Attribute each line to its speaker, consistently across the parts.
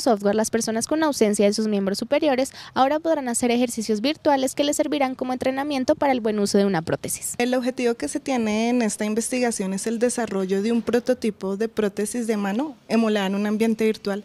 Speaker 1: software, las personas con ausencia de sus miembros superiores ahora podrán hacer ejercicios virtuales que les servirán como entrenamiento para el buen uso de una prótesis.
Speaker 2: El objetivo que se tiene en esta investigación es el desarrollo de un prototipo de prótesis de mano emulada en un ambiente virtual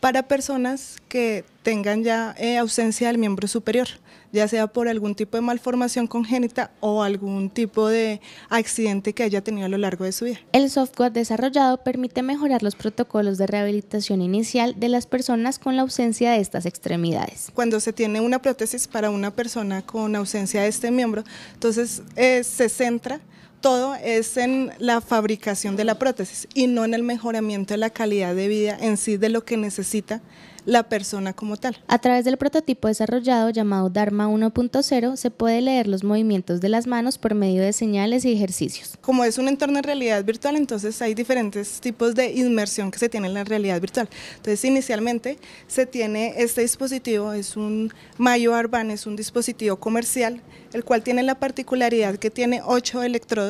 Speaker 2: para personas que tengan ya eh, ausencia del miembro superior, ya sea por algún tipo de malformación congénita o algún tipo de accidente que haya tenido a lo largo de su vida.
Speaker 1: El software desarrollado permite mejorar los protocolos de rehabilitación inicial de las personas con la ausencia de estas extremidades.
Speaker 2: Cuando se tiene una prótesis para una persona con ausencia de este miembro, entonces eh, se centra todo es en la fabricación de la prótesis y no en el mejoramiento de la calidad de vida en sí de lo que necesita la persona como tal.
Speaker 1: A través del prototipo desarrollado llamado Dharma 1.0 se puede leer los movimientos de las manos por medio de señales y ejercicios.
Speaker 2: Como es un entorno en realidad virtual, entonces hay diferentes tipos de inmersión que se tiene en la realidad virtual. Entonces inicialmente se tiene este dispositivo, es un Mayo Arban, es un dispositivo comercial, el cual tiene la particularidad que tiene 8 electrodos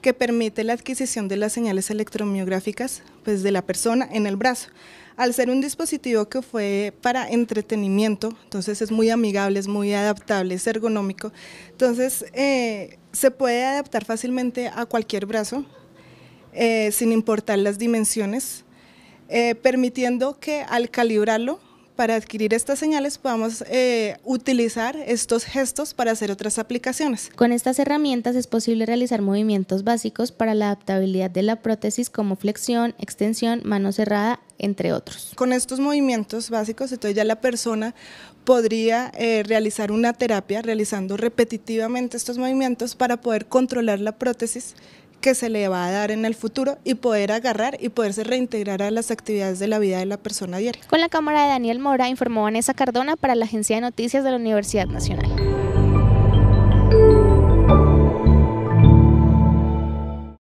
Speaker 2: que permite la adquisición de las señales electromiográficas pues, de la persona en el brazo. Al ser un dispositivo que fue para entretenimiento, entonces es muy amigable, es muy adaptable, es ergonómico, entonces eh, se puede adaptar fácilmente a cualquier brazo, eh, sin importar las dimensiones, eh, permitiendo que al calibrarlo para adquirir estas señales podemos eh, utilizar estos gestos para hacer otras aplicaciones.
Speaker 1: Con estas herramientas es posible realizar movimientos básicos para la adaptabilidad de la prótesis como flexión, extensión, mano cerrada, entre otros.
Speaker 2: Con estos movimientos básicos, entonces ya la persona podría eh, realizar una terapia realizando repetitivamente estos movimientos para poder controlar la prótesis que se le va a dar en el futuro y poder agarrar y poderse reintegrar a las actividades de la vida de la persona
Speaker 1: diaria. Con la cámara de Daniel Mora informó Vanessa Cardona para la Agencia de Noticias de la Universidad Nacional.